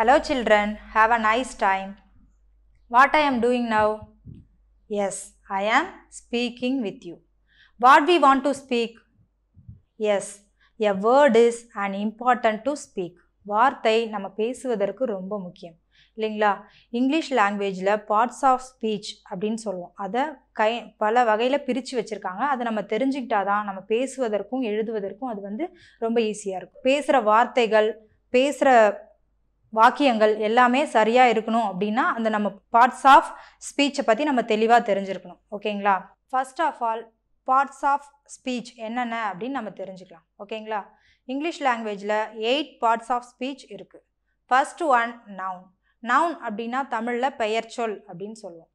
Hello children, have a nice time. What I am doing now? Yes, I am speaking with you. What we want to speak? Yes, a word is an important to speak. வார்த்தை நம்ம பேசுவதற்கு ரொம்ப முக்கியம் இல்லைங்களா English லாங்குவேஜில் parts of speech அப்படின்னு சொல்லுவோம் அதை கை பல வகையில் பிரித்து வச்சுருக்காங்க அதை நம்ம தெரிஞ்சுக்கிட்டா தான் நம்ம பேசுவதற்கும் எழுதுவதற்கும் அது வந்து ரொம்ப ஈஸியாக இருக்கும் பேசுகிற வார்த்தைகள் பேசுகிற வாக்கியங்கள் எல்லாமே சரியாக இருக்கணும் அப்படின்னா அந்த நம்ம பார்ட்ஸ் ஆஃப் ஸ்பீச்சை பற்றி நம்ம தெளிவாக தெரிஞ்சிருக்கணும் ஓகேங்களா first of all parts of speech என்னென்ன அப்படின்னு நம்ம தெரிஞ்சுக்கலாம் ஓகேங்களா இங்கிலீஷ் லாங்குவேஜில் எயிட் பார்ட்ஸ் ஆஃப் ஸ்பீச் இருக்குது ஃபர்ஸ்ட் ஒன் நவுன் நவுன் அப்படின்னா தமிழில் பெயர் சொல் அப்படின்னு சொல்லுவோம்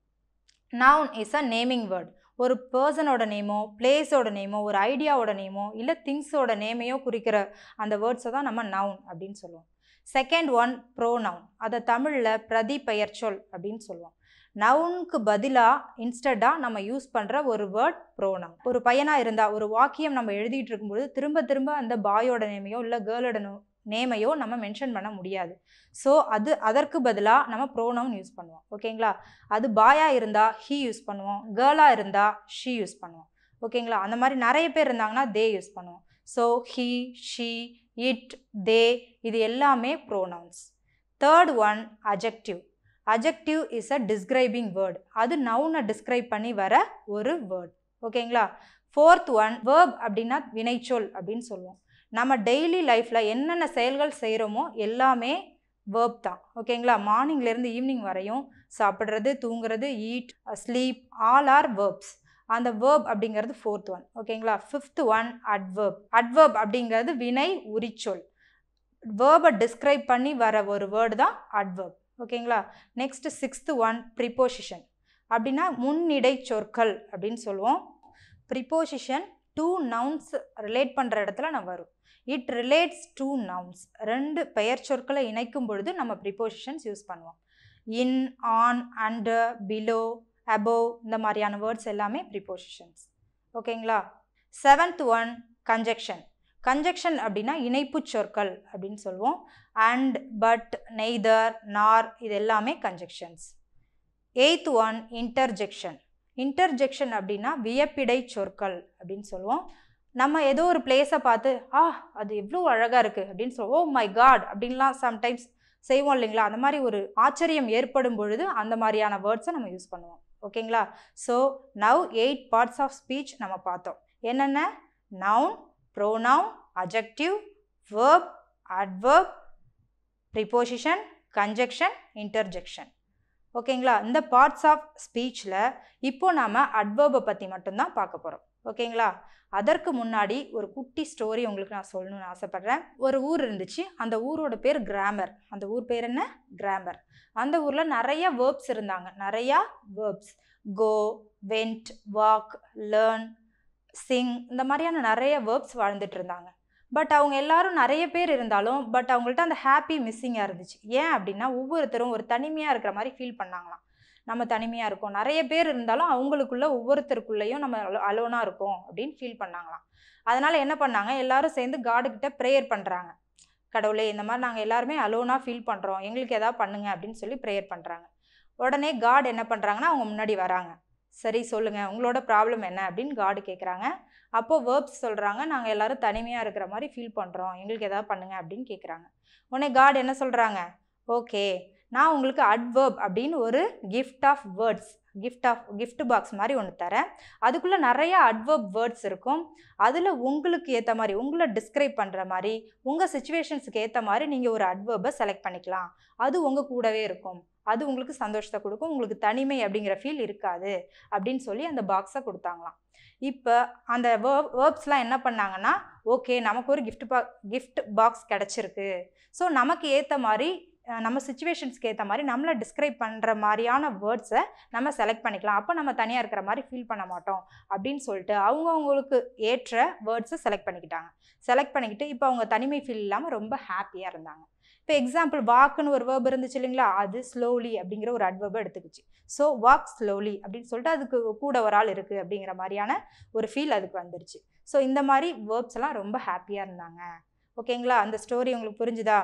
noun is a naming word ஒரு பர்சனோட நேமோ பிளேஸோட நேமோ ஒரு ஐடியாவோட நேமோ இல்லை திங்ஸோட நேமையோ குறிக்கிற அந்த வேர்ட்ஸை தான் நம்ம நவுன் அப்படின்னு சொல்லுவோம் செகண்ட் ஒன் ப்ரோ நவுன் அதை தமிழில் பிரதி பெயர் சொல் அப்படின்னு சொல்லுவோம் நவுனுக்கு பதிலாக இன்ஸ்டடாக நம்ம யூஸ் பண்ணுற ஒரு வேர்ட் ப்ரோனவுன் ஒரு பையனாக இருந்தால் ஒரு வாக்கியம் நம்ம எழுதிட்டு இருக்கும்போது திரும்ப திரும்ப அந்த பாயோட நேமையோ இல்லை கேர்ளோட நேமையோ நம்ம மென்ஷன் பண்ண முடியாது ஸோ அது அதற்கு பதிலாக நம்ம ப்ரோனவுன் யூஸ் பண்ணுவோம் ஓகேங்களா அது பாயாக இருந்தால் ஹீ யூஸ் பண்ணுவோம் கேர்ளாக இருந்தால் ஷீ யூஸ் பண்ணுவோம் ஓகேங்களா அந்த மாதிரி நிறைய பேர் இருந்தாங்கன்னா தே யூஸ் பண்ணுவோம் so he she it they இது எல்லாமே pronouns third one adjective adjective is a describing word அது நவுனை டிஸ்கிரைப் பண்ணி வர ஒரு வேர்ட் ஓகேங்களா ஃபோர்த் ஒன் வேர்ப் அப்படின்னா வினைச்சொல் அப்படின்னு சொல்லுவோம் நம்ம டெய்லி லைஃப்பில் என்னென்ன செயல்கள் செய்கிறோமோ எல்லாமே வேர்ப் தான் ஓகேங்களா மார்னிங்லேருந்து ஈவினிங் வரையும் சாப்பிட்றது தூங்குறது eat sleep all are verbs அந்த வேர்ப் அப்படிங்கிறது ஃபோர்த் ஒன் ஓகேங்களா ஃபிஃப்த் ஒன் அட்வேர்ப் அட்வேர்ப் அப்படிங்கிறது வினை உரிச்சொல் வேர்பை டிஸ்கிரைப் பண்ணி வர ஒரு வேர்டு தான் அட்வேர்ப் ஓகேங்களா நெக்ஸ்ட் சிக்ஸ்த் ஒன் ப்ரிப்போசிஷன் அப்படின்னா முன்னிடை சொற்கள் அப்படின்னு சொல்லுவோம் ப்ரிப்போசிஷன் டூ நவுன்ஸ் ரிலேட் பண்ணுற இடத்துல நான் வரும் இட் ரிலேட்ஸ் டூ நவுன்ஸ் ரெண்டு பெயர் சொற்களை இணைக்கும் பொழுது நம்ம ப்ரிப்போசிஷன்ஸ் யூஸ் பண்ணுவோம் in on under below above இந்த மாதிரியான வேர்ட்ஸ் எல்லாமே ப்ரிப்போசிஷன்ஸ் ஓகேங்களா செவன்த் ஒன் கன்ஜெக்ஷன் கன்ஜெக்ஷன் அப்படின்னா இணைப்பு சொற்கள் அப்படின்னு சொல்லுவோம் அண்ட் பட் நெய்தர் நார் இது எல்லாமே conjunctions eighth one interjection interjection அப்படின்னா வியப்பிடை சொற்கள் அப்படின்னு சொல்லுவோம் நம்ம ஏதோ ஒரு பிளேஸை பார்த்து ஆ அது எவ்வளோ அழகாக இருக்குது அப்படின்னு சொல்லுவோம் ஓ மை காட் அப்படின்லாம் சம்டைம்ஸ் செய்வோம் இல்லைங்களா அந்த மாதிரி ஒரு ஆச்சரியம் ஏற்படும் பொழுது அந்த மாதிரியான வேர்ட்ஸை நம்ம யூஸ் பண்ணுவோம் ஓகேங்களா so now eight parts of speech நம்ம பார்த்தோம் என்னென்ன noun pronoun adjective verb adverb preposition conjunction interjection ஓகேங்களா இந்த பார்ட்ஸ் ஆஃப் ஸ்பீச்சில் இப்போது நாம் அட்வர்பை பற்றி மட்டும்தான் பார்க்க போகிறோம் ஓகேங்களா அதற்கு முன்னாடி ஒரு குட்டி ஸ்டோரி உங்களுக்கு நான் சொல்லணும்னு ஆசைப்பட்றேன் ஒரு ஊர் இருந்துச்சு அந்த ஊரோட பேர் கிராமர் அந்த ஊர் பேர் என்ன கிராமர் அந்த ஊரில் நிறைய வேர்ப்ஸ் இருந்தாங்க நிறையா verbs go went walk learn sing இந்த மாதிரியான நிறைய வேர்ப்ஸ் வாழ்ந்துட்டு இருந்தாங்க பட் அவங்க எல்லாரும் நிறைய பேர் இருந்தாலும் பட் அவங்கள்ட்ட அந்த ஹாப்பி மிஸ்ஸிங்காக இருந்துச்சு ஏன் அப்படின்னா ஒவ்வொருத்தரும் ஒரு தனிமையாக இருக்கிற மாதிரி ஃபீல் பண்ணாங்களாம் நம்ம தனிமையாக இருக்கோம் நிறைய பேர் இருந்தாலும் அவங்களுக்குள்ள ஒவ்வொருத்தருக்குள்ளேயும் நம்ம அலோனாக இருக்கோம் அப்படின்னு ஃபீல் பண்ணாங்களாம் அதனால் என்ன பண்ணாங்க எல்லாரும் சேர்ந்து காடுக்கிட்ட ப்ரேயர் பண்ணுறாங்க கடவுளே இந்த மாதிரி நாங்கள் எல்லாருமே அலோனாக ஃபீல் பண்ணுறோம் எங்களுக்கு எதாவது பண்ணுங்க அப்படின்னு சொல்லி ப்ரேயர் பண்ணுறாங்க உடனே காட் என்ன பண்ணுறாங்கன்னா அவங்க முன்னாடி வராங்க சரி சொல்லுங்கள் உங்களோட ப்ராப்ளம் என்ன அப்படின்னு காடு கேட்குறாங்க அப்போது வேர்ப்ஸ் சொல்கிறாங்க நாங்கள் எல்லோரும் தனிமையாக இருக்கிற மாதிரி ஃபீல் பண்ணுறோம் எங்களுக்கு எதாவது பண்ணுங்கள் அப்படின்னு கேட்குறாங்க உடனே காட் என்ன சொல்கிறாங்க ஓகே நான் உங்களுக்கு அட்வர்ப் அப்படின்னு ஒரு gift of words gift of gift box மாதிரி ஒன்று தரேன் அதுக்குள்ளே நிறையா அட்வர்ப் வேர்ட்ஸ் இருக்கும் அதில் உங்களுக்கு ஏற்ற மாதிரி உங்களை டிஸ்கிரைப் பண்ணுற மாதிரி உங்கள் சுச்சுவேஷன்ஸுக்கு ஏற்ற மாதிரி நீங்கள் ஒரு அட்வர்பை செலக்ட் பண்ணிக்கலாம் அது உங்கள் கூடவே இருக்கும் அது உங்களுக்கு சந்தோஷத்தை கொடுக்கும் உங்களுக்கு தனிமை அப்படிங்கிற ஃபீல் இருக்காது அப்படின்னு சொல்லி அந்த பாக்ஸை கொடுத்தாங்களாம் இப்போ அந்த வேர்ப்ஸ்லாம் என்ன பண்ணாங்கன்னா ஓகே நமக்கு ஒரு கிஃப்ட் பா கிஃப்ட் பாக்ஸ் கிடச்சிருக்கு ஸோ நமக்கு ஏற்ற மாதிரி நம்ம சுச்சுவேஷன்ஸ்க்கு ஏற்ற மாதிரி நம்மளை டிஸ்கிரைப் பண்ணுற மாதிரியான வேர்ட்ஸை நம்ம செலக்ட் பண்ணிக்கலாம் அப்போ நம்ம தனியாக இருக்கிற மாதிரி ஃபீல் பண்ண மாட்டோம் அப்படின்னு சொல்லிட்டு அவங்கவுங்களுக்கு ஏற்ற வேர்ட்ஸை செலக்ட் பண்ணிக்கிட்டாங்க செலக்ட் பண்ணிக்கிட்டு இப்போ அவங்க தனிமை ஃபீல் இல்லாமல் ரொம்ப ஹாப்பியாக இருந்தாங்க இப்போ எக்ஸாம்பிள் வாக்குன்னு ஒரு வேர்ப் இருந்துச்சு இல்லைங்களா அது ஸ்லோலி அப்படிங்கிற ஒரு அட்வர்பை எடுத்துக்கிச்சு ஸோ வாக் ஸ்லோலி அப்படின்னு சொல்லிட்டு அதுக்கு கூட ஒரு ஆள் இருக்குது அப்படிங்கிற மாதிரியான ஒரு ஃபீல் அதுக்கு வந்துருச்சு ஸோ இந்த மாதிரி வேர்ப்ஸ் எல்லாம் ரொம்ப ஹாப்பியாக இருந்தாங்க ஓகேங்களா அந்த ஸ்டோரி உங்களுக்கு புரிஞ்சுதா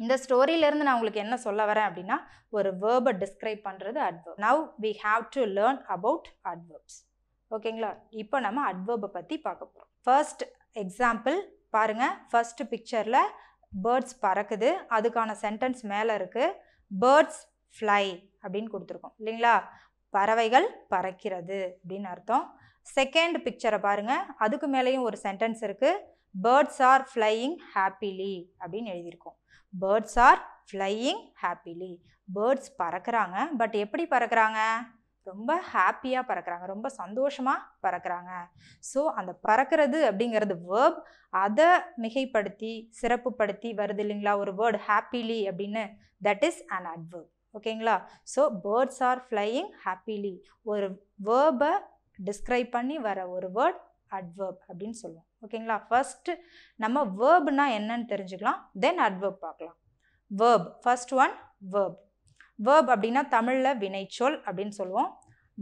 இந்த ஸ்டோரியிலேருந்து நான் உங்களுக்கு என்ன சொல்ல வரேன் அப்படின்னா ஒரு வேர்பை டிஸ்கிரைப் பண்ணுறது adverb now we have to learn about adverbs ஓகேங்களா இப்போ நம்ம அட்வர்பை பற்றி பார்க்க போகிறோம் ஃபர்ஸ்ட் எக்ஸாம்பிள் பாருங்கள் ஃபர்ஸ்ட் பிக்சரில் பேர்ட்ஸ் பறக்குது அதுக்கான சென்டென்ஸ் மேலே இருக்குது பேர்ட்ஸ் ஃப்ளை அப்படின்னு கொடுத்துருக்கோம் இல்லைங்களா பறவைகள் பறக்கிறது அப்படின்னு அர்த்தம் செகண்ட் பிக்சரை பாருங்கள் அதுக்கு மேலேயும் ஒரு சென்டென்ஸ் இருக்குது பேர்ட்ஸ் ஆர் ஃப்ளையிங் ஹாப்பிலி அப்படின்னு எழுதியிருக்கோம் birds are flying happily birds பறக்கிறாங்க பட் எப்படி பறக்கிறாங்க ரொம்ப ஹாப்பியாக பறக்கிறாங்க ரொம்ப சந்தோஷமாக பறக்கிறாங்க ஸோ அந்த பறக்கிறது அப்படிங்கிறது வேர்ப் அதை மிகைப்படுத்தி சிறப்புப்படுத்தி வருது இல்லைங்களா ஒரு வேர்டு ஹாப்பிலி அப்படின்னு தட் இஸ் அன் அட்வர்ப் ஓகேங்களா so birds are flying happily ஒரு வேர்பை டிஸ்கிரைப் பண்ணி வர ஒரு வேர்ட் அட்வர்ப் அப்படின்னு சொல்லுவோம் ஓகேங்களா ஃபஸ்ட்டு நம்ம வேர்ப்னா என்னன்னு தெரிஞ்சுக்கலாம் தென் அட்வர்ப் பார்க்கலாம் verb first one verb verb அப்படின்னா தமிழில் வினைச்சொல் அப்படின்னு சொல்லுவோம்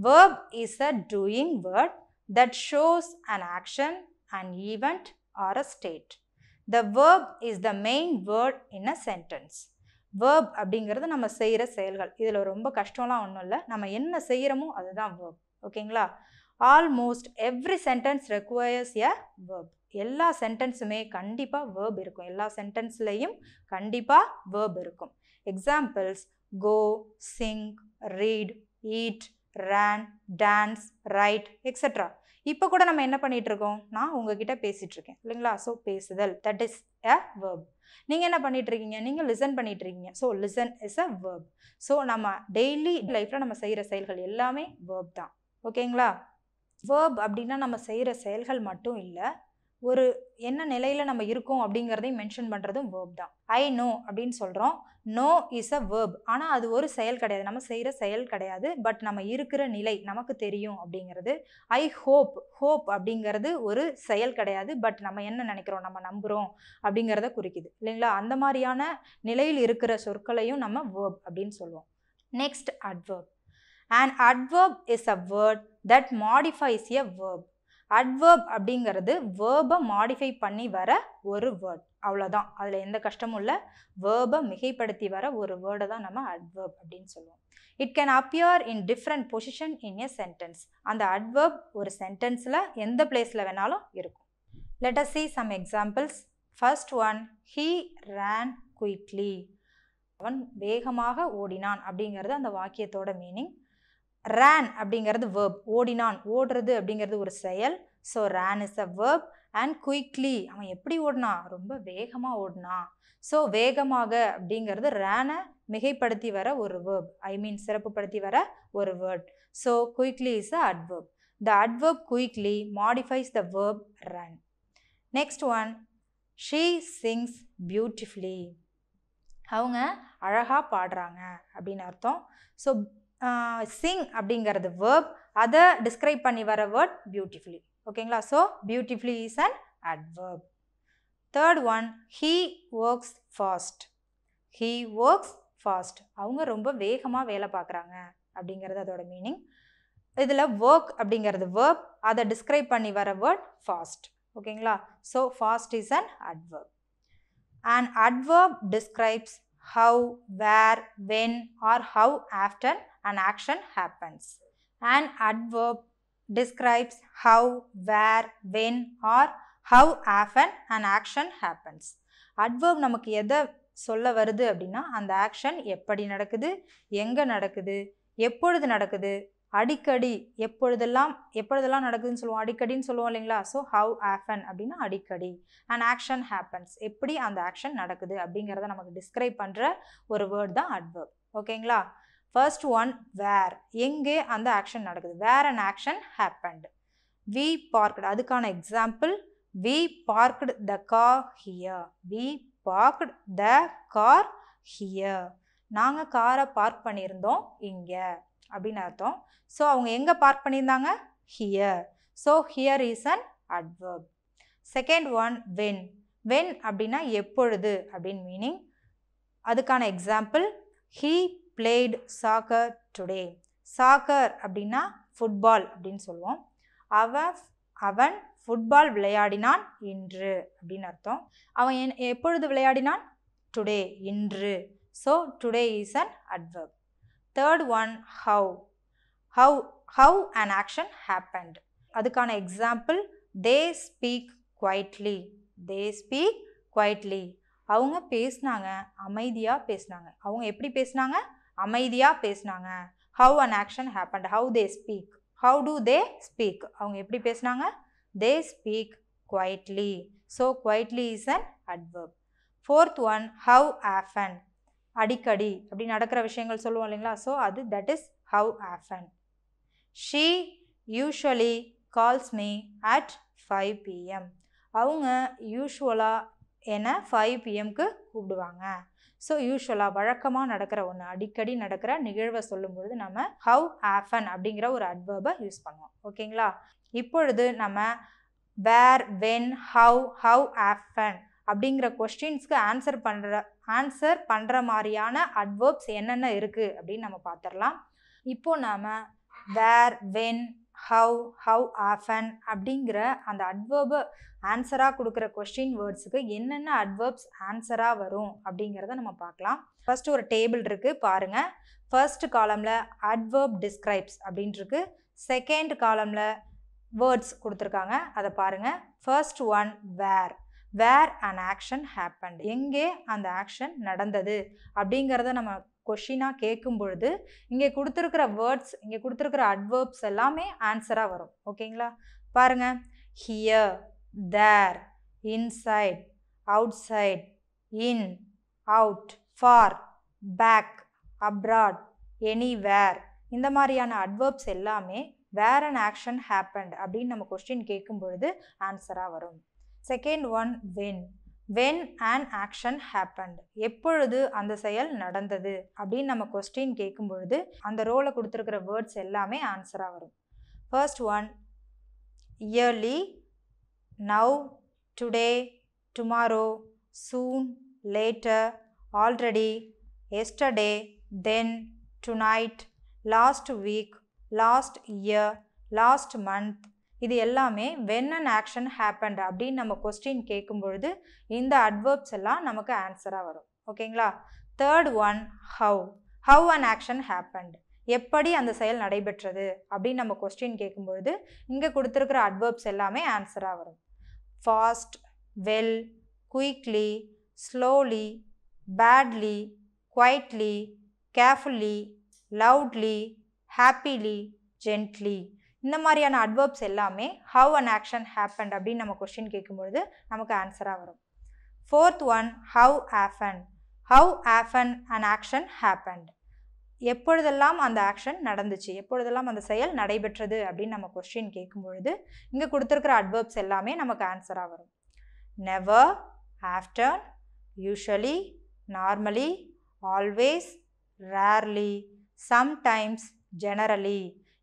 verb is a doing word that shows an action and event or a state the verb is the main word in a sentence verb அப்படிங்கிறது நம்ம செய்கிற செயல்கள் இதில் ரொம்ப கஷ்டம்லாம் ஒன்றும் இல்லை நம்ம என்ன செய்கிறோமோ அதுதான் வேர்ப் ஓகேங்களா almost every sentence requires a verb எல்லா சென்டென்ஸுமே கண்டிப்பாக வேர்ப் இருக்கும் எல்லா சென்டென்ஸ்லேயும் கண்டிப்பாக வேர்ப் இருக்கும் examples go sing read eat ran dance write extra இப்போ கூட நம்ம என்ன பண்ணிட்டு இருக்கோம் நான் உங்ககிட்ட பேசிகிட்டு இருக்கேன் இல்லைங்களா ஸோ பேசுதல் தட் இஸ் அ வேர்ப் நீங்கள் என்ன பண்ணிட்டு இருக்கீங்க நீங்கள் லிசன் பண்ணிட்டு இருக்கீங்க so listen is a verb so நம்ம டெய்லி லைஃப்பில் நம்ம செய்கிற செயல்கள் எல்லாமே வேர்ப் தான் ஓகேங்களா வேர்ப் அப்படின்னா நம்ம செய்கிற செயல்கள் மட்டும் இல்லை ஒரு என்ன நிலையில் நம்ம இருக்கோம் அப்படிங்கிறதையும் மென்ஷன் பண்ணுறதும் வேர்ப் தான் ஐ நோ அப்படின்னு சொல்கிறோம் நோ இஸ் அ வேர்ப் ஆனால் அது ஒரு செயல் கிடையாது நம்ம செய்கிற செயல் கிடையாது பட் நம்ம இருக்கிற நிலை நமக்கு தெரியும் அப்படிங்கிறது ஐ ஹோப் ஹோப் அப்படிங்கிறது ஒரு செயல் கிடையாது பட் நம்ம என்ன நினைக்கிறோம் நம்ம நம்புகிறோம் அப்படிங்கிறத குறிக்குது இல்லைங்களா அந்த மாதிரியான நிலையில் இருக்கிற சொற்களையும் நம்ம வேர்ப் அப்படின்னு சொல்லுவோம் next adverb and adverb is a word that modifies a verb adverb அப்படிங்கிறது வேர்பை மாடிஃபை பண்ணி வர ஒரு வேர்ட் அவ்வளோதான் அதில் எந்த கஷ்டமும் இல்லை வேர்பை மிகைப்படுத்தி வர ஒரு வேர்டை தான் நம்ம அட்வர்ப் அப்படின்னு சொல்லுவோம் it can appear in different position in a sentence அந்த அட்வர்ப் ஒரு சென்டென்ஸில் எந்த பிளேஸில் வேணாலும் இருக்கும் let us see some examples first one he ran quickly அவன் வேகமாக ஓடினான் அப்படிங்கிறது அந்த வாக்கியத்தோட மீனிங் ரேன் அப்படிங்கிறது வேர்ப் ஓடினான் ஓடுறது அப்படிங்கிறது ஒரு செயல் so ran is a verb and quickly அவன் எப்படி ஓடினான் ரொம்ப வேகமாக ஓடினான் ஸோ வேகமாக அப்படிங்கிறது ரேனை மிகைப்படுத்தி வர ஒரு வேர்ப் ஐ மீன் சிறப்புப்படுத்தி வர ஒரு word so quickly is a adverb the adverb quickly modifies the verb run next one she sings beautifully அவங்க அழகாக பாடுறாங்க அப்படின்னு அர்த்தம் ஸோ சிங் அப்படிங்கிறது வேர்ப் அதை டிஸ்கிரைப் பண்ணி வர வேர்ட் பியூட்டிஃபுல்லி ஓகேங்களா so beautifully is and adverb. Third one he works fast he works fast அவங்க ரொம்ப வேகமாக வேலை பார்க்குறாங்க அப்படிங்கிறது அதோட மீனிங் இதில் ஒர்க் அப்படிங்கிறது வேர்ப் அதை டிஸ்கிரைப் பண்ணி வர வேர்ட் ஃபாஸ்ட் ஓகேங்களா so fast is an adverb and adverb describes how, where, when or how after an action happens. An adverb describes how, where, when or how often an action happens. Adverb நமக்கு எதை சொல்ல வருது அப்படினா அந்த action எப்படி நடக்குது எங்க நடக்குது எப்பொழுது நடக்குது அடிக்கடி எப்பொழுதெல்லாம் எப்பொழுதெல்லாம் நடக்குதுன்னு சொல்லுவோம் அடிக்கடின்னு சொல்லுவோம் இல்லைங்களா ஸோ ஹவு ஆஃபன் அப்படின்னா அடிக்கடி அண்ட் ஆக்ஷன் ஹேப்பன்ஸ் எப்படி அந்த ஆக்ஷன் நடக்குது அப்படிங்கிறத நமக்கு டிஸ்கிரைப் பண்ணுற ஒரு வேர்ட் தான் அட்வர்ப் ஓகேங்களா ஃபர்ஸ்ட் ஒன் வேர் எங்கே அந்த ஆக்ஷன் நடக்குது where and action happened we parked அதுக்கான example we parked the car here we parked the car here நாங்கள் காரை பார்க் பண்ணியிருந்தோம் இங்கே அப்படின்னு அர்த்தம் ஸோ அவங்க எங்கே பார்க் பண்ணியிருந்தாங்க here so here is an adverb second one when when அப்படின்னா எப்பொழுது அப்படின்னு மீனிங் அதுக்கான example he played soccer today soccer அப்படின்னா ஃபுட்பால் அப்படின்னு சொல்லுவோம் அவன் அவன் ஃபுட்பால் விளையாடினான் இன்று அப்படின்னு அர்த்தம் அவன் எப்பொழுது விளையாடினான் டுடே இன்று So today is an adverb. Third one how. How, how an action happened. அதுக்கான example they speak quietly they speak quietly அவங்க பேசினாங்க அமைதியாக பேசினாங்க அவங்க எப்படி பேசினாங்க அமைதியாக பேசினாங்க how an action happened how they speak how do they speak அவங்க எப்படி பேசினாங்க they speak quietly so quietly is an adverb fourth one how often அடிக்கடி அப்படி நடக்கிற விஷயங்கள் சொல்லுவோம் இல்லைங்களா ஸோ அது that is how often she usually calls me at five PM அவங்க யூஸ்வலாக என்னை ஃபைவ் பிஎம்க்கு கூப்பிடுவாங்க ஸோ யூஸ்வலாக வழக்கமாக நடக்கிற ஒன்று அடிக்கடி நடக்கிற நிகழ்வை சொல்லும்பொழுது நம்ம ஹவ் ஆஃபன் அப்படிங்கிற ஒரு அட்வர்பை யூஸ் பண்ணுவோம் ஓகேங்களா இப்பொழுது நம்ம where when how how often அப்படிங்கிற கொஸ்டின்ஸ்க்கு ஆன்சர் பண்ணுற ஆன்சர் பண்ணுற மாதிரியான அட்வர்ப்ஸ் என்னென்ன இருக்குது அப்படின்னு நம்ம பார்த்துடலாம் இப்போ நாம் where when how how often அப்படிங்கிற அந்த அட்வர்பு ஆன்சராக கொடுக்குற கொஸ்டின் வேர்ட்ஸுக்கு என்னென்ன அட்வர்ப்ஸ் ஆன்சராக வரும் அப்படிங்கிறத நம்ம பார்க்கலாம் ஃபஸ்ட்டு ஒரு டேபிள் இருக்குது பாருங்கள் ஃபர்ஸ்ட் காலமில் அட்வர்ப் டிஸ்கிரைப்ஸ் அப்படின்ட்டுருக்கு செகண்ட் காலமில் வேர்ட்ஸ் கொடுத்துருக்காங்க அதை பாருங்கள் first one where where an action happened எங்கே அந்த ஆக்ஷன் நடந்தது அப்படிங்கிறத நம்ம கொஷினாக கேட்கும் பொழுது இங்கே கொடுத்துருக்கிற வேர்ட்ஸ் இங்கே கொடுத்துருக்கிற அட்வர்ப்ஸ் எல்லாமே ஆன்சராக வரும் ஓகேங்களா பாருங்கள் here there inside outside in out far back abroad anywhere இந்த மாதிரியான அட்வர்ப்ஸ் எல்லாமே வேர் அண்ட் ஆக்ஷன் ஹேப்பன்ட் அப்படின்னு நம்ம கொஸ்டின் கேட்கும் பொழுது ஆன்சராக வரும் second one when when and action happened எப்பொழுது அந்த செயல் நடந்தது அப்படின்னு நம்ம கொஸ்டின் கேட்கும் பொழுது அந்த ரோலை கொடுத்துருக்கிற வேர்ட்ஸ் எல்லாமே ஆன்சராக வரும் first one early now today tomorrow soon later already yesterday then tonight last week last year last month இது எல்லாமே வென் அண்ட் ஆக்ஷன் ஹேப்பன்ட் அப்படின்னு நம்ம கொஸ்டின் கேட்கும் பொழுது இந்த அட்வர்ப்ஸ் எல்லாம் நமக்கு ஆன்சராக வரும் ஓகேங்களா third one how how and action happened எப்படி அந்த செயல் நடைபெற்றது அப்படின்னு நம்ம கொஸ்டின் கேட்கும்பொழுது இங்கே கொடுத்துருக்கிற அட்வர்ப்ஸ் எல்லாமே ஆன்சராக வரும் fast well quickly slowly badly quietly carefully loudly happily gently இந்த மாதிரியான அட்வர்ப்ஸ் எல்லாமே ஹவ் அன் ஆக்ஷன் ஹேப்பன் அப்படின்னு நம்ம கொஷின் கேட்கும்பொழுது நமக்கு ஆன்சராக வரும் fourth one how often how often an action happened எப்பொழுதெல்லாம் அந்த ஆக்ஷன் நடந்துச்சு எப்பொழுதெல்லாம் அந்த செயல் நடைபெற்றது அப்படின்னு நம்ம கொஸ்டின் கேட்கும் பொழுது இங்கே கொடுத்துருக்கிற அட்வர்ப்ஸ் எல்லாமே நமக்கு ஆன்சராக வரும் never after usually normally always rarely sometimes generally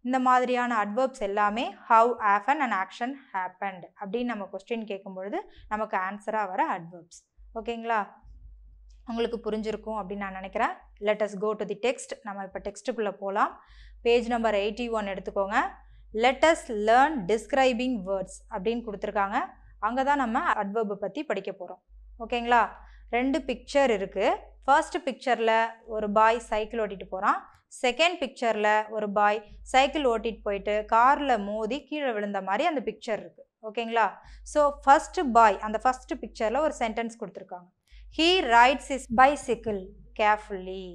இந்த மாதிரியான அட்வர்ப்ஸ் எல்லாமே how often and action happened அப்படின்னு நம்ம கொஸ்டின் கேட்கும்பொழுது நமக்கு ஆன்சராக வர அட்வர்ப்ஸ் ஓகேங்களா உங்களுக்கு புரிஞ்சிருக்கும் அப்படின்னு நான் நினைக்கிறேன் let us go to the text நம்ம இப்போ டெக்ஸ்ட்டுக்குள்ளே போகலாம் பேஜ் நம்பர் எயிட்டி ஒன் எடுத்துக்கோங்க let us learn describing words அப்படின்னு கொடுத்துருக்காங்க அங்கே தான் நம்ம அட்வர்பை பற்றி படிக்க போகிறோம் ஓகேங்களா ரெண்டு பிக்சர் இருக்குது ஃபர்ஸ்ட் பிக்சரில் ஒரு பாய் சைக்கிள் ஓட்டிகிட்டு போகிறான் செகண்ட் பிக்சரில் ஒரு பாய் சைக்கிள் ஓட்டிகிட்டு போயிட்டு காரில் மோதி கீழே விழுந்த மாதிரி அந்த பிக்சர் இருக்குது ஓகேங்களா ஸோ ஃபஸ்ட்டு பாய் அந்த ஃபஸ்ட்டு பிக்சரில் ஒரு சென்டென்ஸ் கொடுத்துருக்காங்க he rides his bicycle carefully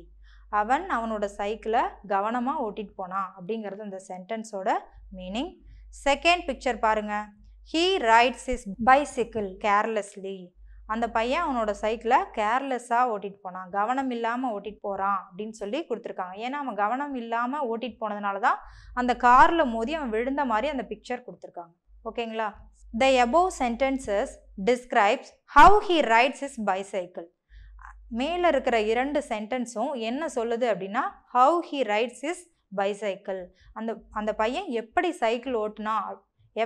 அவன் அவனோட சைக்கிளை கவனமாக ஓட்டிகிட்டு போனான் அப்படிங்கிறது அந்த சென்டென்ஸோட மீனிங் செகண்ட் பிக்சர் பாருங்கள் he rides his bicycle carelessly அந்த பையன் அவனோட சைக்கிளை கேர்லெஸ்ஸாக ஓட்டிகிட்டு போனான் கவனம் இல்லாமல் ஓட்டிகிட்டு போகிறான் அப்படின்னு சொல்லி கொடுத்துருக்காங்க ஏன்னா அவன் கவனம் இல்லாமல் ஓட்டிகிட்டு போனதுனால தான் அந்த காரில் மோதி அவன் விழுந்த மாதிரி அந்த பிக்சர் கொடுத்துருக்காங்க ஓகேங்களா the above sentences describes how he rides his bicycle மேலே இருக்கிற இரண்டு சென்டென்ஸும் என்ன சொல்லுது அப்படின்னா how he rides his bicycle அந்த அந்த பையன் எப்படி சைக்கிள் ஓட்டுனா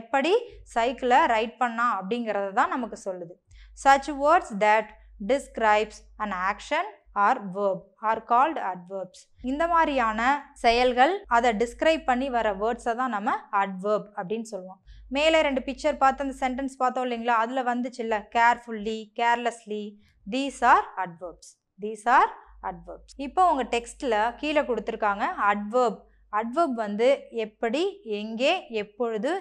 எப்படி சைக்கிளை ரைட் பண்ணா அப்படிங்கிறத தான் நமக்கு சொல்லுது Such words that describes an action or verb are called adverbs இந்த மாதிரியான செயல்கள் அதை டிஸ்கிரைப் பண்ணி வர வேர்ட்ஸை தான் நம்ம அட்வேர்ப் அப்படின்னு சொல்லுவோம் மேலே ரெண்டு பிக்சர் பார்த்து அந்த சென்டென்ஸ் பார்த்தோம் இல்லைங்களா அதில் வந்துச்சு இல்லை carefully carelessly these are adverbs these are adverbs இப்போ உங்கள் டெக்ஸ்ட்டில் கீழே கொடுத்துருக்காங்க அட்வேர்ப் அட்வர்ப் வந்து எப்படி எங்கே எப்பொழுது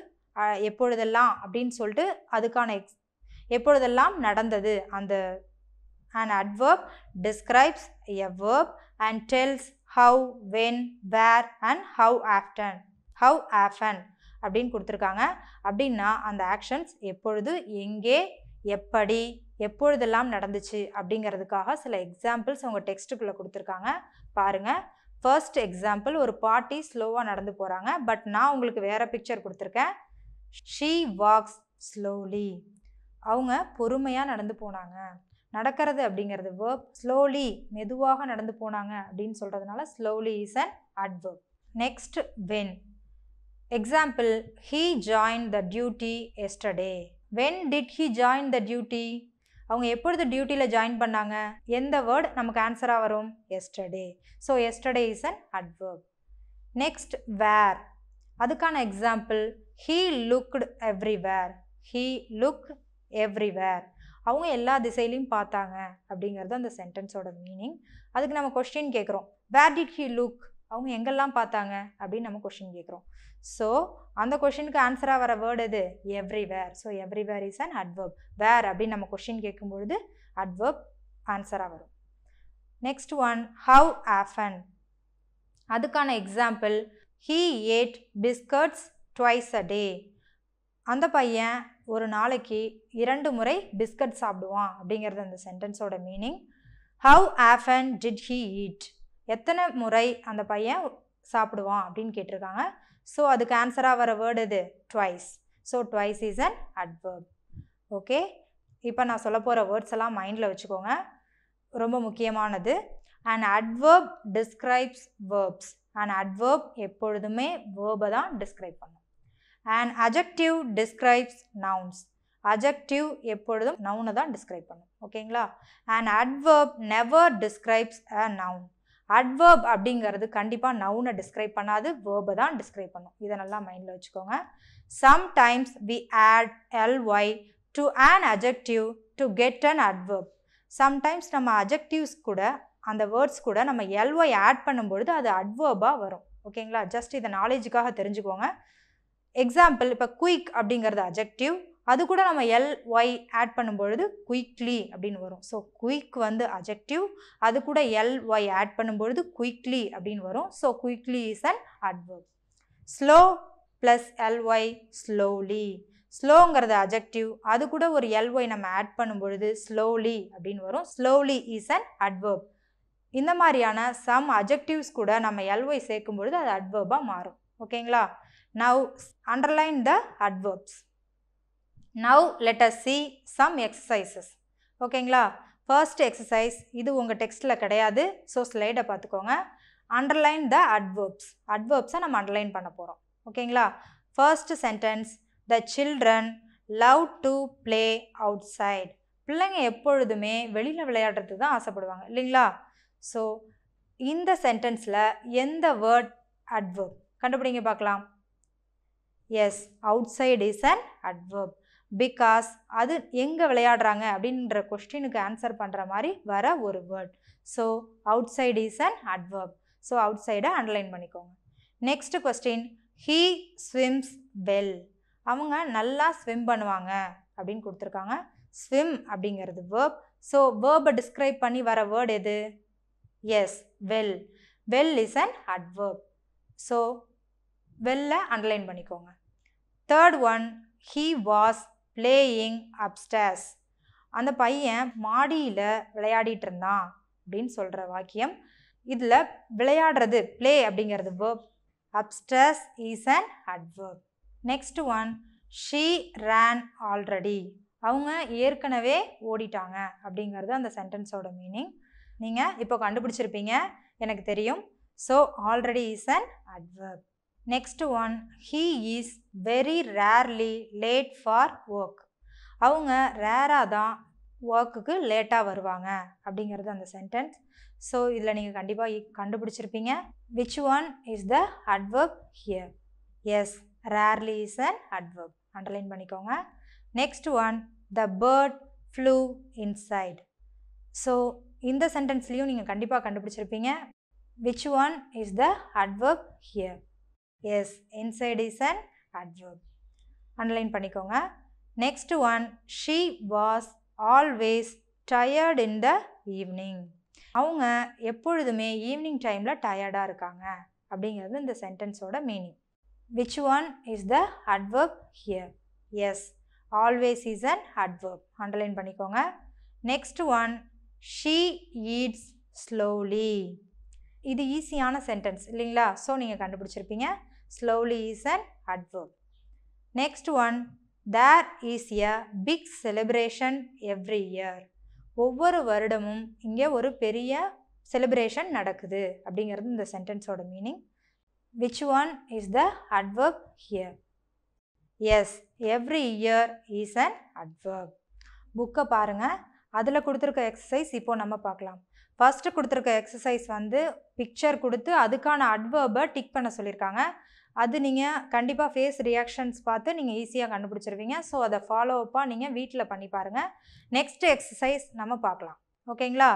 எப்பொழுதெல்லாம் அப்படின்னு சொல்லிட்டு அதுக்கான எக்ஸ் எப்பொழுதெல்லாம் நடந்தது அந்த an adverb describes a verb and tells how when where and how often how often அப்படின்னு கொடுத்துருக்காங்க அப்படின்னா அந்த ஆக்ஷன்ஸ் எப்பொழுது எங்கே எப்படி எப்பொழுதெல்லாம் நடந்துச்சு அப்படிங்கிறதுக்காக சில எக்ஸாம்பிள்ஸ் அவங்க டெக்ஸ்ட்டுக்குள்ளே கொடுத்துருக்காங்க பாருங்கள் ஃபர்ஸ்ட் எக்ஸாம்பிள் ஒரு பாட்டி ஸ்லோவாக நடந்து போகிறாங்க பட் நான் உங்களுக்கு வேறு பிக்சர் கொடுத்துருக்கேன் ஷீ வாக்ஸ் ஸ்லோலி அவங்க பொறுமையாக நடந்து போனாங்க நடக்கிறது அப்படிங்கிறது வேர்ப் ஸ்லோலி மெதுவாக நடந்து போனாங்க அப்படின்னு சொல்கிறதுனால slowly is an adverb next when example he join the duty yesterday when did he join the duty அவங்க எப்பொழுது டியூட்டியில் ஜாயின் பண்ணாங்க எந்த வேர்ட் நமக்கு ஆன்சராக வரும் yesterday so yesterday is an adverb next where அதுக்கான example he looked everywhere he look everywhere அவங்க எல்லா திசையிலையும் பார்த்தாங்க அப்படிங்கிறது அந்த சென்டென்ஸோட மீனிங் அதுக்கு நம்ம கொஸ்டின் கேட்குறோம் வேர் டிட் ஹி லுக் அவங்க எங்கெல்லாம் பார்த்தாங்க அப்படின்னு நம்ம கொஷின் கேட்குறோம் ஸோ அந்த கொஷினுக்கு ஆன்சராக வர வேர்டு எது everywhere so everywhere is an adverb where அப்படின்னு நம்ம கொஷின் கேட்கும்பொழுது அட்வர்ப் ஆன்சராக வரும் நெக்ஸ்ட் ஒன் ஹவ் ஆஃபன் அதுக்கான example he ate biscuits twice a day அந்த பையன் ஒரு நாளைக்கு இரண்டு முறை பிஸ்கட் சாப்பிடுவான் அப்படிங்கிறது அந்த சென்டென்ஸோட meaning how often did he eat எத்தனை முறை அந்த பையன் சாப்பிடுவான் அப்படின்னு கேட்டிருக்காங்க ஸோ அதுக்கு ஆன்சராக வர வேர்டு இது twice so twice is an adverb okay இப்போ நான் சொல்ல போகிற வேர்ட்ஸ் எல்லாம் மைண்டில் வச்சுக்கோங்க ரொம்ப முக்கியமானது and adverb describes verbs and adverb எப்பொழுதுமே வேர்பை தான் டிஸ்கிரைப் பண்ணும் and adjective describes nouns adjective எப்பொழுதும் நவுனை தான் டிஸ்கிரைப் பண்ணும் ஓகேங்களா and adverb never describes a noun adverb அப்படிங்கிறது கண்டிப்பாக நவுனை டிஸ்கிரைப் பண்ணாது வேர்பை தான் டிஸ்கிரைப் பண்ணும் இதை நல்லா மைண்டில் வச்சுக்கோங்க sometimes we add L Y to an adjective to get an adverb sometimes நம்ம அஜெக்டிவ்ஸ் கூட அந்த வேர்ட்ஸ் கூட நம்ம எல்ஒய் ஆட் பண்ணும்பொழுது அது அட்வர்பாக வரும் ஓகேங்களா ஜஸ்ட் இதை நாலேஜுக்காக தெரிஞ்சுக்கோங்க எக்ஸாம்பிள் இப்போ குயிக் அப்படிங்கிறது அஜெக்டிவ் அது கூட நம்ம எல் ஒய் ஆட் பண்ணும்பொழுது குயிக்லி அப்படின்னு வரும் ஸோ குயிக் வந்து அஜெக்டிவ் அது கூட எல் ஒய் ஆட் பண்ணும்பொழுது குயிக்லி அப்படின்னு வரும் so quickly is an adverb slow plus L Y slowly ஸ்லோங்கிறது அஜெக்டிவ் அது கூட ஒரு எல்ஒய் நம்ம ஆட் பண்ணும்பொழுது ஸ்லோலி அப்படின்னு வரும் ஸ்லோலி இஸ் அன் அட்வர்ப் இந்த மாதிரியான சம் அஜெக்டிவ்ஸ் கூட நம்ம எல்ஒய் சேர்க்கும் பொழுது அது அட்வர்பாக மாறும் ஓகேங்களா Now underline the adverbs. Now let us see some exercises. ஓகேங்களா ஃபர்ஸ்ட் எக்ஸசைஸ் இது உங்கள் டெக்ஸ்ட்டில் கிடையாது ஸோ ஸ்லைடை பார்த்துக்கோங்க அண்டர்லைன் த அட்வர்ப்ஸ் அட்வர்ப்ஸை நம்ம அண்டர்லைன் பண்ண போகிறோம் ஓகேங்களா first sentence the children love to play outside பிள்ளைங்க எப்பொழுதுமே வெளியில் விளையாடுறதுக்கு தான் ஆசைப்படுவாங்க இல்லைங்களா ஸோ இந்த சென்டென்ஸில் எந்த வேர்ட் அட்வர்ப் கண்டுபிடிங்க பார்க்கலாம் yes outside is an adverb because அது எங்கே விளையாடுறாங்க அப்படின்ற கொஸ்டினுக்கு ஆன்சர் பண்ணுற மாதிரி வர ஒரு word so outside is an adverb so அவுட் சைடை அண்டர்லைன் பண்ணிக்கோங்க next question he swims well அவங்க நல்லா ஸ்விம் பண்ணுவாங்க அப்படின்னு கொடுத்துருக்காங்க ஸ்விம் அப்படிங்கிறது வேர்ப் ஸோ வேர்பை டிஸ்கிரைப் பண்ணி வர வேர்டு எது yes well well is an adverb so வெளில அண்டர்லைன் பண்ணிக்கோங்க third one he was playing upstairs அந்த பையன் மாடியில் விளையாடிட்டு இருந்தான் அப்படின்னு சொல்கிற வாக்கியம் இதில் விளையாடுறது ப்ளே அப்படிங்கிறது verb upstairs is an adverb next one she ran already அவங்க ஏற்கனவே ஓடிட்டாங்க அப்படிங்கிறது அந்த சென்டென்ஸோட மீனிங் நீங்கள் இப்போ கண்டுபிடிச்சிருப்பீங்க எனக்கு தெரியும் so already is an adverb next one he is very rarely late for work அவங்க ரேராக தான் ஒர்க்குக்கு லேட்டாக வருவாங்க அப்படிங்கிறது அந்த சென்டென்ஸ் ஸோ இதில் நீங்கள் கண்டிப்பாக கண்டுபிடிச்சிருப்பீங்க which one is the adverb here yes rarely is an adverb underline பண்ணிக்கோங்க next one the bird flew inside so இந்த சென்டென்ஸ்லேயும் நீங்கள் கண்டிப்பாக கண்டுபிடிச்சிருப்பீங்க which one is the adverb here yes inside is an adverb underline பண்ணிக்கோங்க next one she was always tired in the evening அவங்க எப்பொழுதுமே evening டைமில் டயர்டாக இருக்காங்க அப்படிங்கிறது இந்த சென்டென்ஸோட meaning which one is the adverb here yes always is an adverb underline பண்ணிக்கோங்க next one she eats slowly இது ஈஸியான சென்டென்ஸ் இல்லைங்களா ஸோ நீங்கள் கண்டுபிடிச்சிருப்பீங்க slowly is an adverb. Next one, there is a big celebration every year. ஒவ்வொரு வருடமும் இங்கே ஒரு பெரிய செலிப்ரேஷன் நடக்குது அப்படிங்கிறது இந்த சென்டென்ஸோட meaning which one is the adverb here yes every year is an adverb புக்கை பாருங்கள் அதில் கொடுத்துருக்க எக்ஸசைஸ் இப்போது நம்ம பார்க்கலாம் ஃபஸ்ட்டு கொடுத்துருக்க எக்ஸசைஸ் வந்து பிக்சர் கொடுத்து அதுக்கான அட்வர்பை டிக் பண்ண சொல்லியிருக்காங்க அது நீங்கள் கண்டிப்பாக ஃபேஸ் ரியாக்ஷன்ஸ் பார்த்து நீங்கள் ஈஸியாக கண்டுபிடிச்சிருவீங்க ஸோ அதை ஃபாலோ அப்பாக நீங்கள் வீட்டில் பண்ணி பாருங்கள் நெக்ஸ்ட் எக்ஸசைஸ் நம்ம பார்க்கலாம் ஓகேங்களா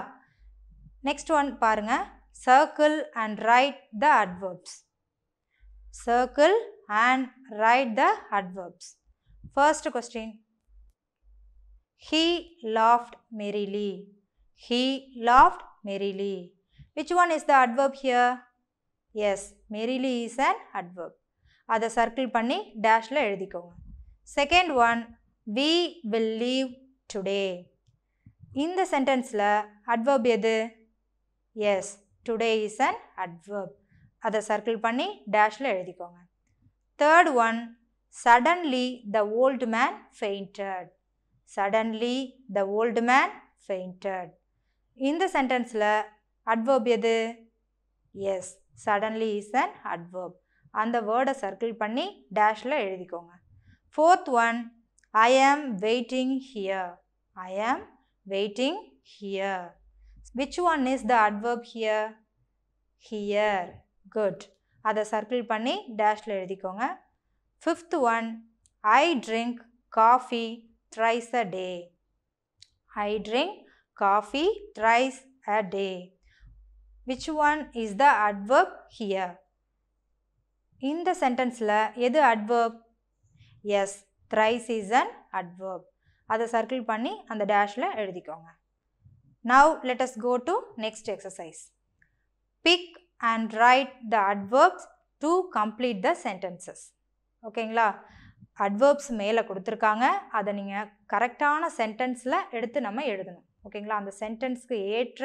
நெக்ஸ்ட் ஒன் பாருங்கள் circle and write the adverbs circle and write the adverbs first question he laughed merrily he laughed merrily. Which one is the adverb here? Yes, merrily is an adverb. That is circle panni dash la eludhikonga. Second one, we believe today. In the sentence la adverb edu? Yes, today is an adverb. That is circle panni dash la eludhikonga. Third one, suddenly the old man fainted. Suddenly the old man fainted. இந்த சென்டென்ஸில் adverb எது yes suddenly is an adverb அந்த வேர்டை circle பண்ணி டேஷில் எழுதிக்கோங்க fourth one I am waiting here I am waiting here which one is the adverb here here good அதை circle பண்ணி டேஷில் எழுதிக்கோங்க fifth one I drink coffee thrice a day I drink coffee thrice a day. Which one is the adverb here? இந்த சென்டென்ஸில் எது adverb yes thrice adverb அதை circle பண்ணி அந்த டேஷில் எழுதிக்கோங்க now let us go to next exercise pick and write the adverbs to complete the sentences ஓகேங்களா adverbs மேலே கொடுத்துருக்காங்க அதை நீங்கள் கரெக்டான சென்டென்ஸில் எடுத்து நம்ம எழுதணும் ஓகேங்களா அந்த சென்டென்ஸ்க்கு ஏற்ற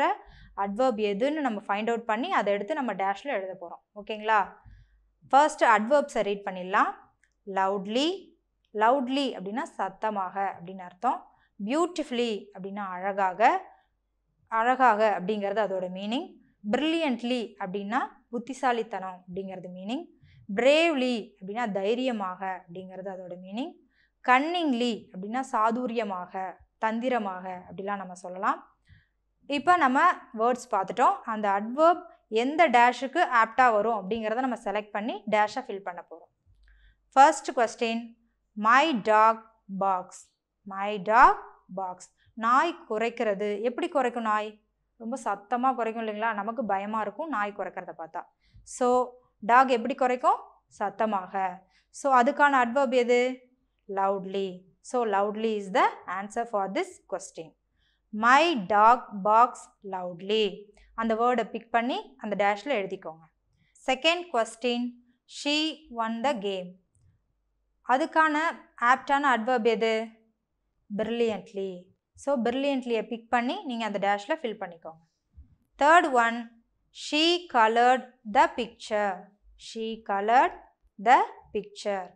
அட்வர்ப் எதுன்னு நம்ம ஃபைண்ட் அவுட் பண்ணி அதை எடுத்து நம்ம டேஷில் எழுத போகிறோம் ஓகேங்களா ஃபர்ஸ்ட் அட்வர்ப்ஸை ரீட் பண்ணிடலாம் லவுட்லி லவுட்லி அப்படின்னா சத்தமாக அப்படின்னு அர்த்தம் பியூட்டிஃபுல்லி அப்படின்னா அழகாக அழகாக அப்படிங்கிறது அதோட மீனிங் ப்ரில்லியன்ட்லி அப்படின்னா புத்திசாலித்தனம் அப்படிங்கிறது மீனிங் பிரேவ்லி அப்படின்னா தைரியமாக அப்படிங்கிறது அதோட மீனிங் கன்னிங்லி அப்படின்னா சாதுரியமாக தந்திரமாக அப்படிலாம் நம்ம சொல்லலாம் இப்போ நம்ம வேர்ட்ஸ் பார்த்துட்டோம் அந்த அட்வர்ப் எந்த டேஷுக்கு ஆப்டாக வரும் அப்படிங்கிறத நம்ம செலக்ட் பண்ணி டேஷை ஃபில் பண்ண போகிறோம் first question my dog barks my dog barks நாய் குறைக்கிறது எப்படி குறைக்கும் நாய் ரொம்ப சத்தமாக குறைக்கும் இல்லைங்களா நமக்கு பயமாக இருக்கும் நாய் குறைக்கிறத பார்த்தா ஸோ டாக் எப்படி குறைக்கும் சத்தமாக ஸோ அதுக்கான அட்வர்ப் எது loudly So, loudly is the answer for this question. My dog barks loudly அந்த வேர்டை பிக் பண்ணி அந்த டேஷில் எழுதிக்கோங்க second question she won the game அதுக்கான ஆப்டான அட்வர்ப் எது பிரில்லியன்ட்லி ஸோ பிரில்லியன்ட்லியை பிக் பண்ணி நீங்கள் அந்த டேஷில் ஃபில் பண்ணிக்கோங்க third one she coloured the picture she coloured the picture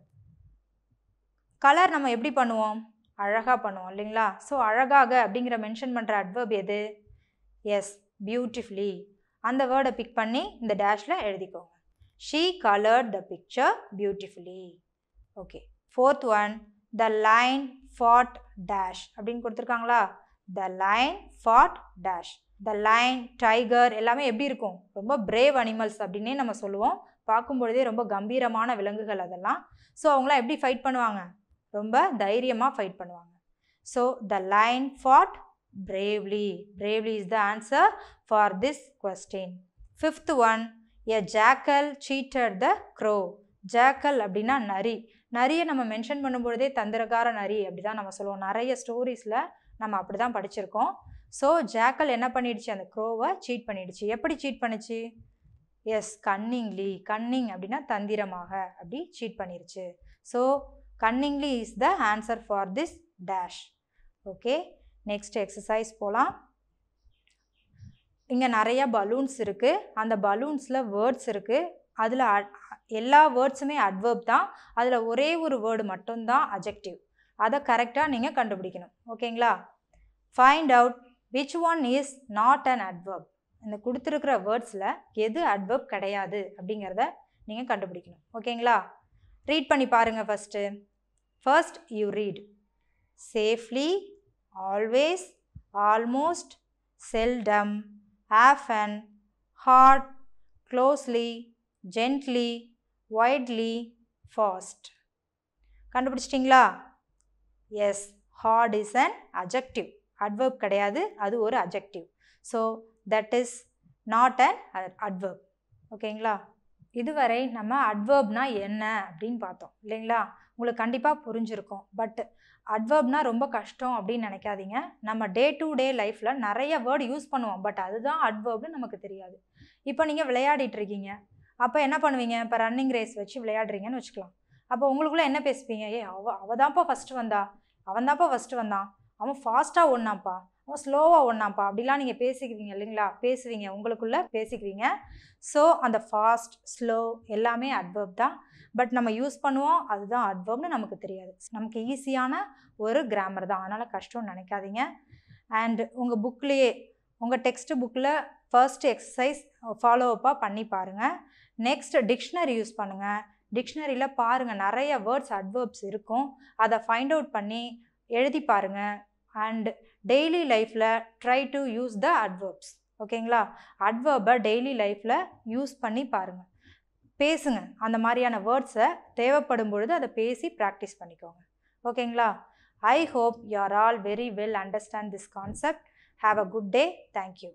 colour நம்ம எப்படி பண்ணுவோம் அழகாக பண்ணுவோம் இல்லைங்களா ஸோ அழகாக அப்படிங்கிற மென்ஷன் பண்ணுற அட்வர்ப் எது எஸ் பியூட்டிஃபுல்லி அந்த வேர்டை பிக் பண்ணி இந்த டேஷில் எழுதிக்கோங்க she coloured the picture beautifully okay fourth one the lion fought dash அப்படின்னு கொடுத்துருக்காங்களா the lion fought dash the lion tiger எல்லாமே எப்படி இருக்கும் ரொம்ப பிரேவ் அனிமல்ஸ் அப்படின்னே நம்ம சொல்லுவோம் பார்க்கும்பொழுதே ரொம்ப கம்பீரமான விலங்குகள் அதெல்லாம் ஸோ அவங்களாம் எப்படி ஃபைட் பண்ணுவாங்க ரொம்ப தைரியமாக ஃபைட் பண்ணுவாங்க so the lion fought bravely bravely is the answer for this question fifth one a jackal cheated the crow jackal அப்படின்னா நரி நிறைய நம்ம மென்ஷன் பண்ணும்பொழுதே தந்திரகார நரி அப்படி தான் நம்ம சொல்லுவோம் நிறைய ஸ்டோரிஸில் நம்ம அப்படி தான் படிச்சிருக்கோம் ஸோ ஜாக்கல் என்ன பண்ணிடுச்சு அந்த க்ரோவை சீட் பண்ணிடுச்சு எப்படி சீட் பண்ணுச்சு எஸ் கன்னிங்லி கன்னிங் அப்படின்னா தந்திரமாக அப்படி சீட் பண்ணிடுச்சு so cunningly is the answer for this dash okay next exercise போகலாம் இங்கே நிறையா பலூன்ஸ் இருக்குது அந்த பலூன்ஸில் வேர்ட்ஸ் இருக்குது அதில் எல்லா வேர்ட்ஸுமே அட்வர்ப் தான் அதில் ஒரே ஒரு வேர்டு மட்டும்தான் அஜெக்டிவ் அதை கரெக்டாக நீங்கள் கண்டுபிடிக்கணும் ஓகேங்களா find out which one is not an adverb இந்த கொடுத்துருக்கிற வேர்ட்ஸில் எது அட்வர்ப் கிடையாது அப்படிங்கிறத நீங்கள் கண்டுபிடிக்கணும் ஓகேங்களா ரீட் பண்ணி பாருங்கள் first you read safely always almost seldom off often, hard closely gently widely, fast கண்டுபிடிச்சிட்டிங்களா yes hard is an adjective adverb கிடையாது அது ஒரு adjective so that is not an adverb ஓகேங்களா இதுவரை நம்ம அட்வர்ப்னா என்ன அப்படின்னு பார்த்தோம் இல்லைங்களா உங்களுக்கு கண்டிப்பாக புரிஞ்சிருக்கும் பட் அட்வர்ப்னால் ரொம்ப கஷ்டம் அப்படின்னு நினைக்காதீங்க நம்ம டே டு டே லைஃப்பில் நிறைய வேர்டு யூஸ் பண்ணுவோம் பட் அதுதான் அட்வர்ப்னு நமக்கு தெரியாது இப்போ நீங்கள் விளையாடிட்டு இருக்கீங்க அப்போ என்ன பண்ணுவீங்க இப்போ ரன்னிங் ரேஸ் வச்சு விளையாடுறீங்கன்னு வச்சுக்கலாம் அப்போ உங்களுக்குள்ளே என்ன பேசுவீங்க ஏ அவ அவ தான்ப்பா ஃபஸ்ட்டு வந்தா அவன் தான்ப்பா ஃபஸ்ட்டு வந்தான் அவன் ஃபாஸ்ட்டாக ஒன்றாப்பா அவன் ஸ்லோவாக ஓடினான்ப்பா அப்படிலாம் நீங்கள் பேசிக்குவீங்க இல்லைங்களா பேசுவீங்க உங்களுக்குள்ளே பேசிக்குவீங்க ஸோ அந்த ஃபாஸ்ட் ஸ்லோ எல்லாமே அட்வர்ப் தான் பட் நம்ம யூஸ் பண்ணுவோம் அதுதான் அட்வர்ப்னு நமக்கு தெரியாது நமக்கு ஈஸியான ஒரு கிராமர் தான் அதனால் கஷ்டம்னு நினைக்காதீங்க அண்ட் உங்கள் புக்லேயே உங்கள் டெக்ஸ்ட் புக்கில் ஃபர்ஸ்ட் எக்ஸசைஸ் ஃபாலோ அப்பாக பண்ணி பாருங்கள் நெக்ஸ்ட் டிக்ஷனரி யூஸ் பண்ணுங்கள் டிக்ஷனரியில் பாருங்கள் நிறைய வேர்ட்ஸ் அட்வர்ப்ஸ் இருக்கும் அதை ஃபைண்ட் அவுட் பண்ணி எழுதி பாருங்கள் அண்ட் டெய்லி லைஃப்பில் try to use the adverbs ஓகேங்களா அட்வர்பை டெய்லி லைஃப்பில் யூஸ் பண்ணி பாருங்கள் பேசுங்க அந்த மாதிரியான வேர்ட்ஸை தேவைப்படும் பொழுது அதை பேசி ப்ராக்டிஸ் பண்ணிக்கோங்க ஓகேங்களா I hope you are all very well understand this concept have a good day thank you